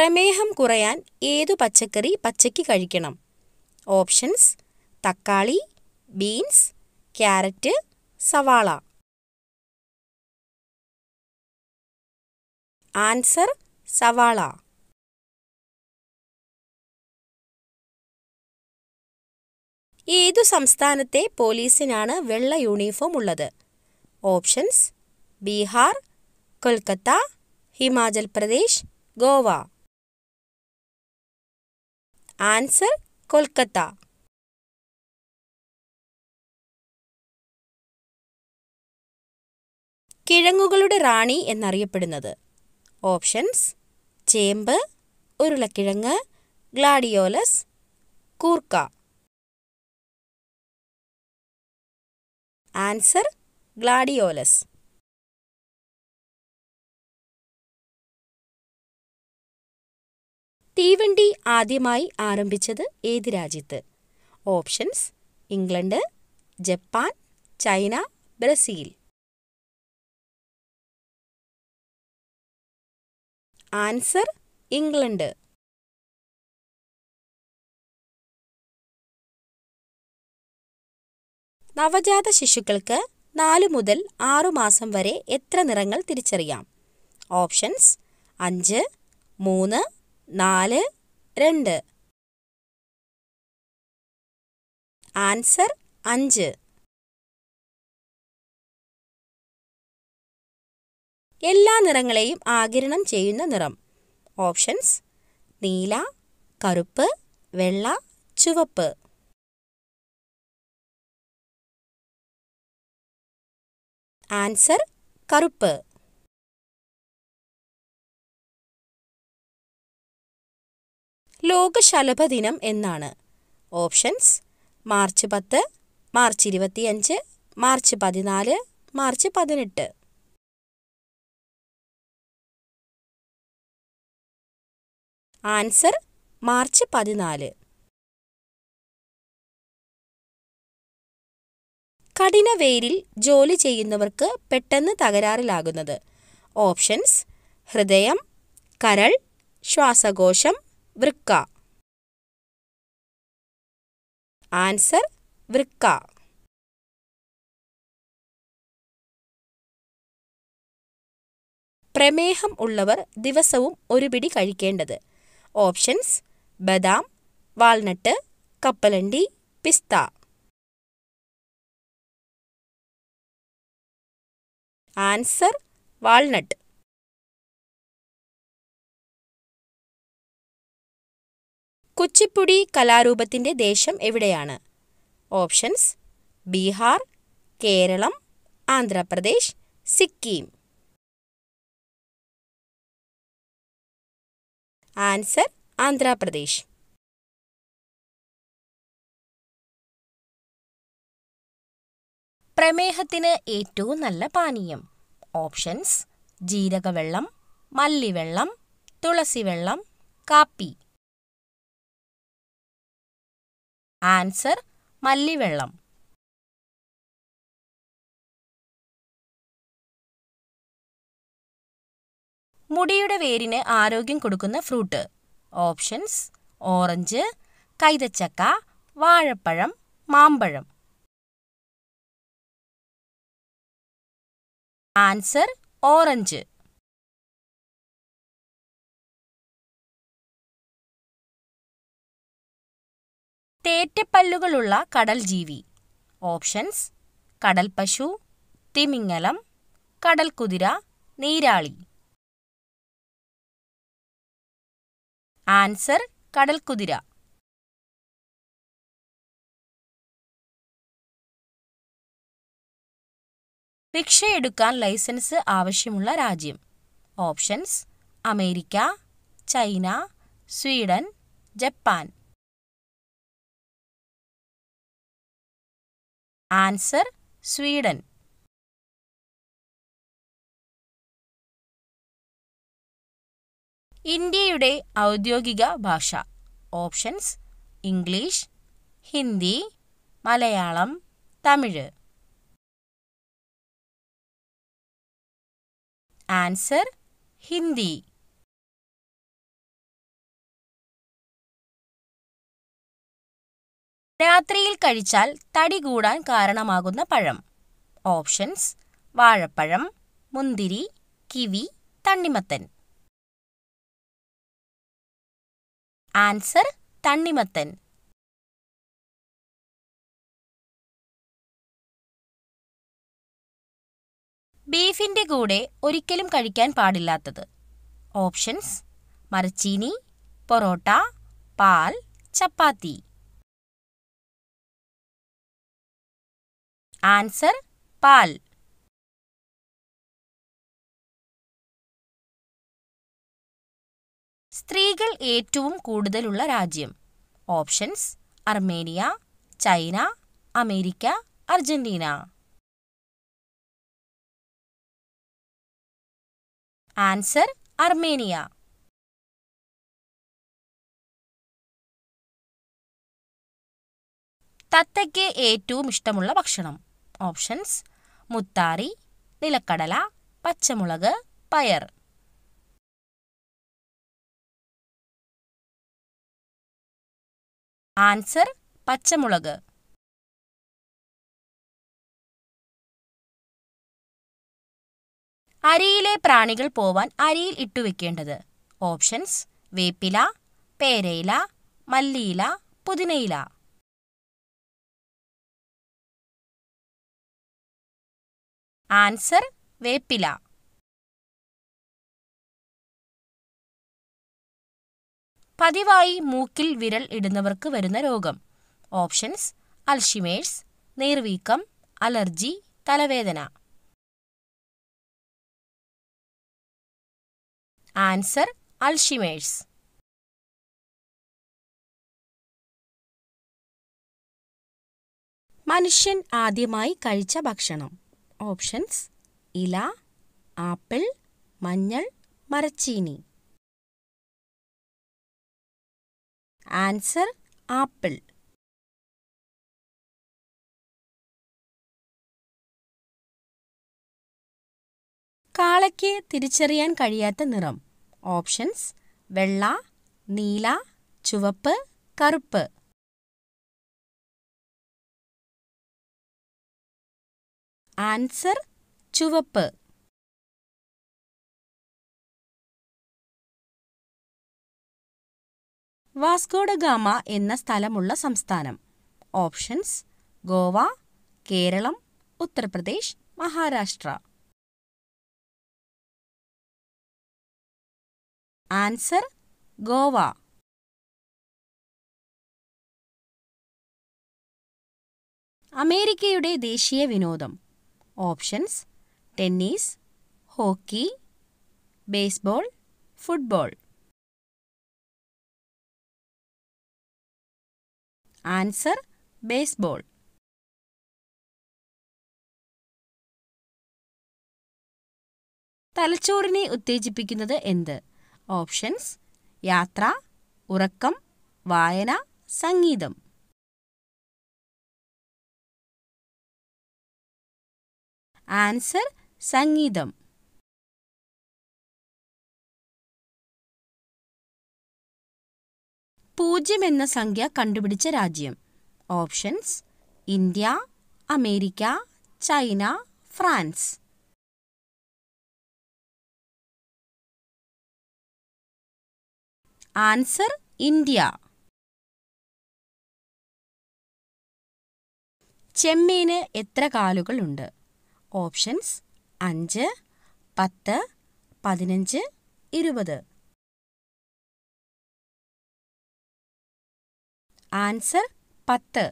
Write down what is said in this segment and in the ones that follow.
പ്രമേഹം കുറയാൻ ഏതു പച്ചക്കറി പച്ചയ്ക്ക് കഴിക്കണം ഓപ്ഷൻസ് തക്കാളി ബീൻസ് ക്യാരറ്റ് സവാള ആൻസർ സവാള ഏതു സംസ്ഥാനത്തെ പോലീസിനാണ് വെള്ള യൂണിഫോം ഉള്ളത് ഓപ്ഷൻസ് ബീഹാർ കൊൽക്കത്ത ഹിമാചൽ പ്രദേശ് ഗോവ ആൻസർ കൊൽക്കത്ത കിഴങ്ങുകളുടെ റാണി എന്നറിയപ്പെടുന്നത് ഓപ്ഷൻസ് ചേമ്പ് ഉരുളക്കിഴങ്ങ് ഗ്ലാഡിയോലസ് കൂർക്ക ആൻസർ ഗ്ലാഡിയോലസ് തീവണ്ടി ആദ്യമായി ആരംഭിച്ചത് ഏത് രാജ്യത്ത് options England Japan China Brazil answer England നവജാത ശിശുക്കൾക്ക് നാലു മുതൽ ആറു മാസം വരെ എത്ര നിറങ്ങൾ തിരിച്ചറിയാം ഓപ്ഷൻസ് അഞ്ച് മൂന്ന് നാല് രണ്ട് ആൻസർ അഞ്ച് എല്ലാ നിറങ്ങളെയും ആകിരണം ചെയ്യുന്ന നിറം ഓപ്ഷൻസ് നീല കറുപ്പ് വെള്ള ചുവപ്പ് ആൻസർ കറുപ്പ് ലോക ശലഭ ദിനം എന്നാണ് ഓപ്ഷൻസ് മാർച്ച് പത്ത് മാർച്ച് ഇരുപത്തിയഞ്ച് മാർച്ച് പതിനാല് മാർച്ച് പതിനെട്ട് ആൻസർ മാർച്ച് പതിനാല് കഠിന വെയിലിൽ ജോലി ചെയ്യുന്നവർക്ക് പെട്ടെന്ന് തകരാറിലാകുന്നത് ഓപ്ഷൻസ് ഹൃദയം കരൾ ശ്വാസകോശം വൃക്ക ആൻസർ വൃക്ക പ്രമേഹം ഉള്ളവർ ദിവസവും ഒരു പിടി കഴിക്കേണ്ടത് ഓപ്ഷൻസ് ബദാം വാൾനട്ട് കപ്പലണ്ടി പിസ്ത ആൻസർ വാൾനട്ട് കുച്ചിപ്പുടി കലാരൂപത്തിൻ്റെ ദേശം എവിടെയാണ് ഓപ്ഷൻസ് ബീഹാർ കേരളം ആന്ധ്രാപ്രദേശ് സിക്കിം ആൻസർ ആന്ധ്രാപ്രദേശ് പ്രമേഹത്തിന് ഏറ്റവും നല്ല പാനീയം ഓപ്ഷൻസ് ജീരകവെള്ളം മല്ലിവെള്ളം തുളസിവെള്ളം കാപ്പി ആൻസർ മല്ലിവെള്ളം മുടിയുടെ വേരിന് ആരോഗ്യം കൊടുക്കുന്ന ഫ്രൂട്ട് ഓപ്ഷൻസ് ഓറഞ്ച് കൈതച്ചക്ക വാഴപ്പഴം മാമ്പഴം ആൻസർ ഓറഞ്ച് തേറ്റപ്പല്ലുകളുള്ള കടൽ ജീവി ഓപ്ഷൻസ് കടൽ പശു തിമിങ്ങലം കടൽ കുതിര നീരാളി ആൻസർ കടൽ കുതിര ഭിക്ഷയെടുക്കാൻ ലൈസൻസ് ആവശ്യമുള്ള രാജ്യം options America China Sweden Japan answer Sweden ഇന്ത്യയുടെ ഔദ്യോഗിക ഭാഷ options English Hindi Malayalam Tamil answer Hindi രാത്രിയിൽ കഴിച്ചാൽ തടി കൂടാൻ കാരണമാകുന്ന പഴം ഓപ്ഷൻസ് വാഴപ്പഴം മുന്തിരി കിവി തണ്ണിമത്തൻ ആൻസർ തണ്ണിമത്തൻ ബീഫിന്റെ കൂടെ ഒരിക്കലും കഴിക്കാൻ പാടില്ലാത്തത് ഓപ്ഷൻസ് മരച്ചീനി പൊറോട്ട പാൽ ചപ്പാത്തി ആൻസർ പാൽ സ്ത്രീകൾ ഏറ്റവും കൂടുതലുള്ള രാജ്യം options Armenia China America Argentina answer Armenia തത്തയ്ക്ക് ഏറ്റവും ഇഷ്ടമുള്ള ഭക്ഷണം ഓപ്ഷൻസ് മുത്താറി നിലക്കടല പച്ചമുളക് പയർ ആൻസർ പച്ചമുളക് അരിയിലെ പ്രാണികൾ പോവാൻ അരിയിൽ ഇട്ടുവെക്കേണ്ടത് ഓപ്ഷൻസ് വേപ്പില പേരയില മല്ലിയില പുതിനയില ആൻസർ വേപ്പില പതിവായി മൂക്കിൽ വിരൽ ഇടുന്നവർക്ക് വരുന്ന രോഗം ഓപ്ഷൻസ് അൽഷിമേഴ്സ് നീർവീക്കം അലർജി തലവേദന ആൻസർ അൽഷിമേഴ്സ് മനുഷ്യൻ ആദ്യമായി കഴിച്ച ഭക്ഷണം ഓപ്ഷൻസ് ഇല ആപ്പിൾ മഞ്ഞൾ മരച്ചീനി ആൻസർ ആപ്പിൾ കാളയ്ക്ക് തിരിച്ചറിയാൻ കഴിയാത്ത നിറം ഓപ്ഷൻസ് വെള്ള നീല ചുവപ്പ് കറുപ്പ് ആൻസർ ചുവപ്പ് വാസ്കോഡഗാമ എന്ന സ്ഥലമുള്ള സംസ്ഥാനം ഓപ്ഷൻസ് ഗോവ കേരളം ഉത്തർപ്രദേശ് മഹാരാഷ്ട്ര ആൻസർ ഗോവ അമേരിക്കയുടെ ദേശീയ വിനോദം options tennis hockey baseball football answer baseball തലച്ചോറിനെ ഉത്തേജിപ്പിക്കുന്നത് എന്ത് ഓപ്ഷൻസ് യാത്ര ഉറക്കം വായന സംഗീതം ആൻസർ സംഗീതം പൂജ്യം എന്ന സംഖ്യ കണ്ടുപിടിച്ച രാജ്യം options India America China France answer India ചെമ്മീന് എത്ര കാലുകളുണ്ട് ഓപ്ഷൻസ് അഞ്ച് പത്ത് പതിനഞ്ച് ഇരുപത് ആൻസർ പത്ത്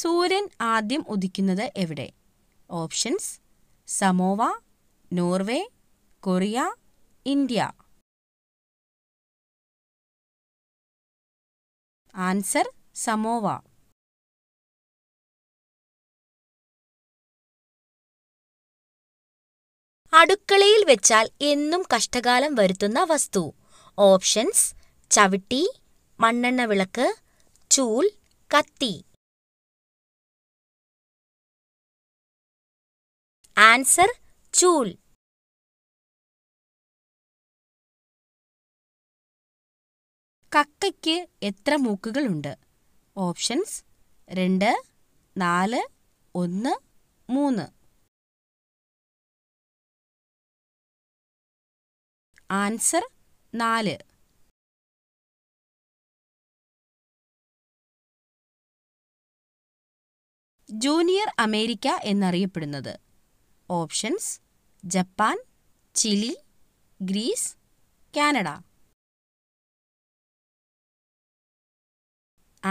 സൂര്യൻ ആദ്യം ഉദിക്കുന്നത് എവിടെ options Samoa Norway Korea India answer Samoa അടുക്കളയിൽ വെച്ചാൽ എന്നും കഷ്ടകാലം വരുത്തുന്ന വസ്തു ഓപ്ഷൻസ് ചവിട്ടി മണ്ണെണ്ണ വിളക്ക് ചൂൽ കത്തി ആൻസർ ചൂൽ കക്കയ്ക്ക് എത്ര മൂക്കുകളുണ്ട് ഓപ്ഷൻസ് രണ്ട് നാല് ഒന്ന് മൂന്ന് ആൻസർ നാല് ജൂനിയർ അമേരിക്ക എന്നറിയപ്പെടുന്നത് options Japan Chile Greece Canada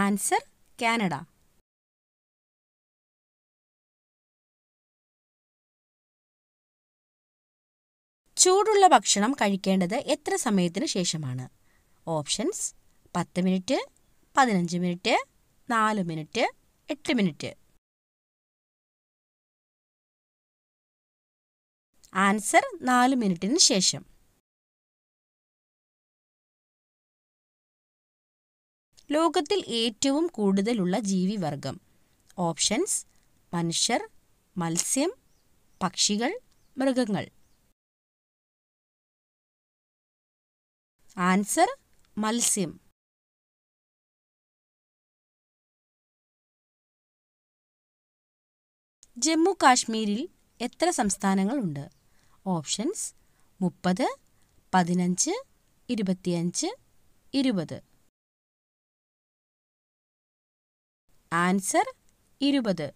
answer Canada ചൂടുള്ള ഭക്ഷണം കഴിക്കേണ്ടത് എത്ര സമയത്തിന് ശേഷമാണ് ഓപ്ഷൻസ് പത്ത് മിനിറ്റ് പതിനഞ്ച് മിനിറ്റ് നാല് മിനിറ്റ് എട്ട് മിനിറ്റ് ആൻസർ നാല് മിനിറ്റിന് ശേഷം ലോകത്തിൽ ഏറ്റവും കൂടുതലുള്ള ജീവിവർഗം ഓപ്ഷൻസ് മനുഷ്യർ മത്സ്യം പക്ഷികൾ മൃഗങ്ങൾ ആൻസർ മത്സ്യം ജമ്മു കാശ്മീരിൽ എത്ര സംസ്ഥാനങ്ങളുണ്ട് ഓപ്ഷൻസ് മുപ്പത് പതിനഞ്ച് ഇരുപത്തിയഞ്ച് ഇരുപത് ആൻസർ ഇരുപത്